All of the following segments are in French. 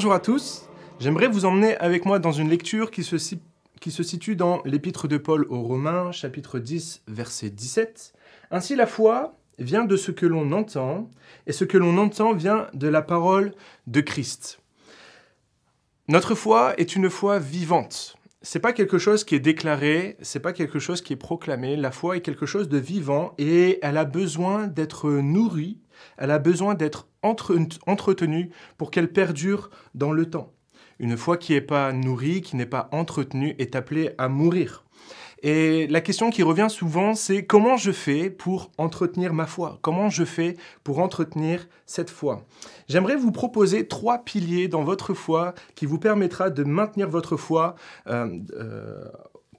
Bonjour à tous, j'aimerais vous emmener avec moi dans une lecture qui se, situe dans l'Épître de Paul aux Romains, chapitre 10, verset 17. Ainsi la foi vient de ce que l'on entend, et ce que l'on entend vient de la parole de Christ. Notre foi est une foi vivante c'est pas quelque chose qui est déclaré, c'est pas quelque chose qui est proclamé. La foi est quelque chose de vivant et elle a besoin d'être nourrie, elle a besoin d'être entretenue pour qu'elle perdure dans le temps. Une foi qui n'est pas nourrie, qui n'est pas entretenue, est appelée à mourir. Et la question qui revient souvent, c'est comment je fais pour entretenir ma foi Comment je fais pour entretenir cette foi J'aimerais vous proposer trois piliers dans votre foi qui vous permettra de maintenir votre foi euh, euh,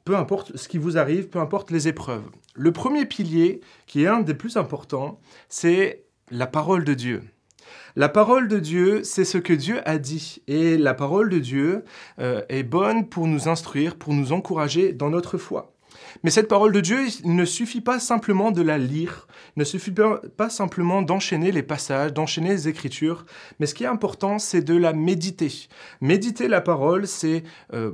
peu importe ce qui vous arrive, peu importe les épreuves. Le premier pilier, qui est un des plus importants, c'est la parole de Dieu. La parole de Dieu, c'est ce que Dieu a dit. Et la parole de Dieu euh, est bonne pour nous instruire, pour nous encourager dans notre foi. Mais cette parole de Dieu, il ne suffit pas simplement de la lire, il ne suffit pas simplement d'enchaîner les passages, d'enchaîner les écritures, mais ce qui est important, c'est de la méditer. Méditer la parole, c'est... Euh,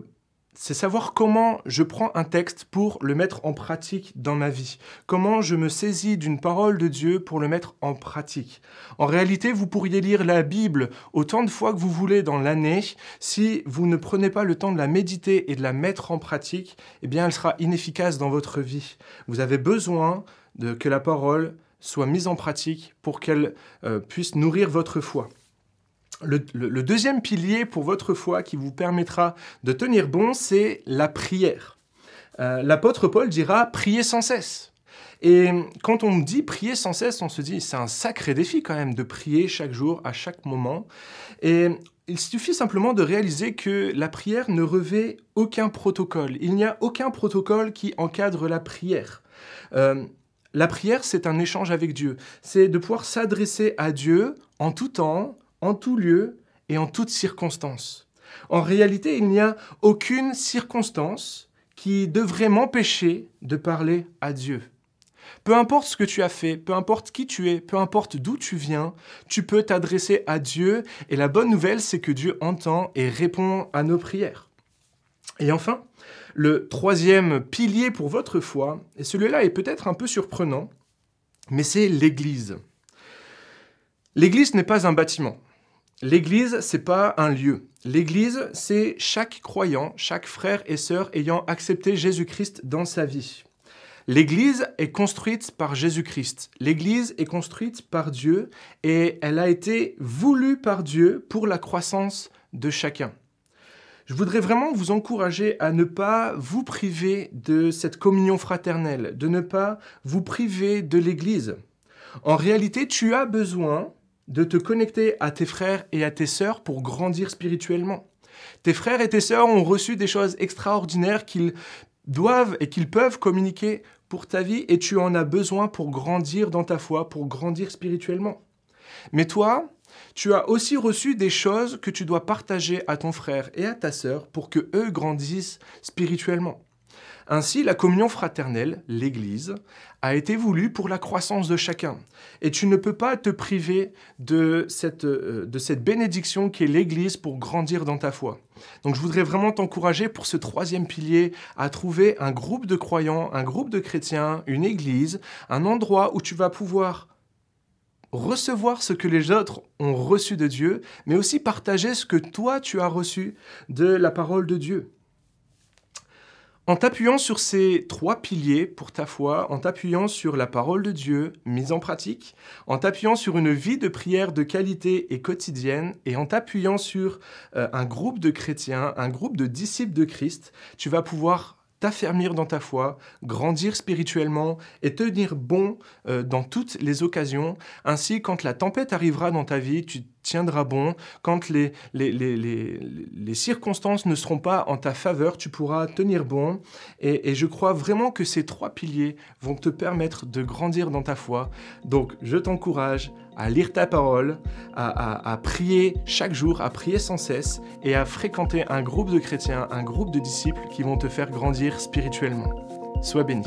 c'est savoir comment je prends un texte pour le mettre en pratique dans ma vie, comment je me saisis d'une parole de Dieu pour le mettre en pratique. En réalité, vous pourriez lire la Bible autant de fois que vous voulez dans l'année, si vous ne prenez pas le temps de la méditer et de la mettre en pratique, eh bien elle sera inefficace dans votre vie. Vous avez besoin que la parole soit mise en pratique pour qu'elle euh, puisse nourrir votre foi le, deuxième pilier pour votre foi qui vous permettra de tenir bon, c'est la prière. Euh, l'apôtre Paul dira prier sans cesse. Et quand on me dit prier sans cesse, on se dit c'est un sacré défi quand même de prier chaque jour, à chaque moment. Et il suffit simplement de réaliser que la prière ne revêt aucun protocole. Il n'y a aucun protocole qui encadre la prière. Euh, la prière, c'est un échange avec Dieu. C'est de pouvoir s'adresser à Dieu en tout temps, en tout lieu et en toutes circonstances. En réalité, il n'y a aucune circonstance qui devrait m'empêcher de parler à Dieu. Peu importe ce que tu as fait, peu importe qui tu es, peu importe d'où tu viens, tu peux t'adresser à Dieu et la bonne nouvelle c'est que Dieu entend et répond à nos prières. Et enfin, le troisième pilier pour votre foi, et celui-là est peut-être un peu surprenant, mais c'est l'Église. L'Église n'est pas un bâtiment. L'Église, c'est pas un lieu. L'Église, c'est chaque croyant, chaque frère et sœur ayant accepté Jésus-Christ dans sa vie. L'Église est construite par Jésus-Christ. L'Église est construite par Dieu et elle a été voulue par Dieu pour la croissance de chacun. Je voudrais vraiment vous encourager à ne pas vous priver de cette communion fraternelle, de ne pas vous priver de l'Église. En réalité, tu as besoin de te connecter à tes frères et à tes sœurs pour grandir spirituellement. Tes frères et tes sœurs ont reçu des choses extraordinaires qu'ils doivent et qu'ils peuvent communiquer pour ta vie et tu en as besoin pour grandir dans ta foi, pour grandir spirituellement. Mais toi, tu as aussi reçu des choses que tu dois partager à ton frère et à ta sœur pour que eux grandissent spirituellement. Ainsi, la communion fraternelle, l'Église, a été voulue pour la croissance de chacun. Et tu ne peux pas te priver de cette, euh, bénédiction qui est l'Église pour grandir dans ta foi. Donc je voudrais vraiment t'encourager pour ce troisième pilier à trouver un groupe de croyants, un groupe de chrétiens, une Église, un endroit où tu vas pouvoir recevoir ce que les autres ont reçu de Dieu, mais aussi partager ce que toi tu as reçu de la parole de Dieu. En t'appuyant sur ces trois piliers pour ta foi, en t'appuyant sur la parole de Dieu mise en pratique, en t'appuyant sur une vie de prière de qualité et quotidienne, et en t'appuyant sur euh, un groupe de chrétiens, un groupe de disciples de Christ, tu vas pouvoir t'affermir dans ta foi, grandir spirituellement et tenir bon euh, dans toutes les occasions. Ainsi, quand la tempête arrivera dans ta vie, tu tiendra bon, quand les, circonstances ne seront pas en ta faveur, tu pourras tenir bon. Et, je crois vraiment que ces trois piliers vont te permettre de grandir dans ta foi. Donc je t'encourage à lire ta parole, à, prier chaque jour, à prier sans cesse et à fréquenter un groupe de chrétiens, un groupe de disciples qui vont te faire grandir spirituellement. Sois béni.